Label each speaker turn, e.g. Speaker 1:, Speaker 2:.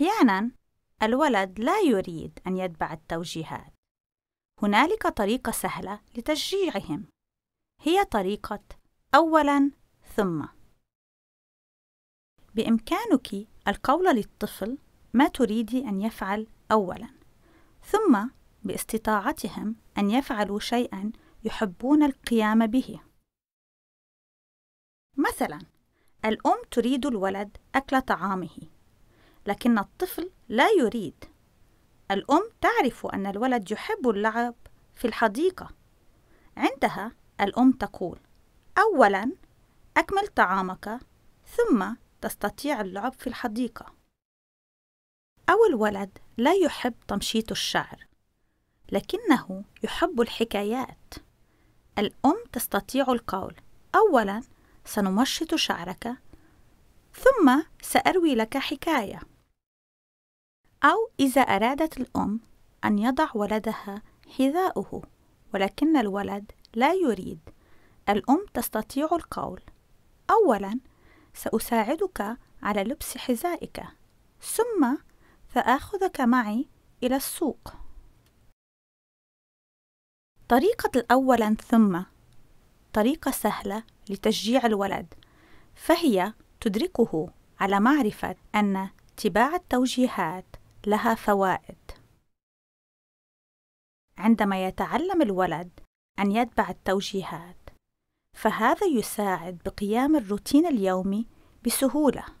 Speaker 1: أحيانًا الولد لا يريد أن يتبع التوجيهات. هنالك طريقة سهلة لتشجيعهم، هي طريقة أولًا ثم. بإمكانك القول للطفل ما تريدي أن يفعل أولًا، ثم باستطاعتهم أن يفعلوا شيئًا يحبون القيام به. مثلًا، الأم تريد الولد أكل طعامه، لكن الطفل لا يريد الأم تعرف أن الولد يحب اللعب في الحديقة عندها الأم تقول أولا أكمل طعامك ثم تستطيع اللعب في الحديقة أو الولد لا يحب تمشيط الشعر لكنه يحب الحكايات الأم تستطيع القول أولا سنمشط شعرك ثم سأروي لك حكاية أو إذا أرادت الأم أن يضع ولدها حذاؤه ولكن الولد لا يريد الأم تستطيع القول أولا سأساعدك على لبس حذائك ثم سآخذك معي إلى السوق طريقة الأولا ثم طريقة سهلة لتشجيع الولد فهي تدركه على معرفة أن اتباع التوجيهات لها فوائد عندما يتعلم الولد ان يتبع التوجيهات فهذا يساعد بقيام الروتين اليومي بسهوله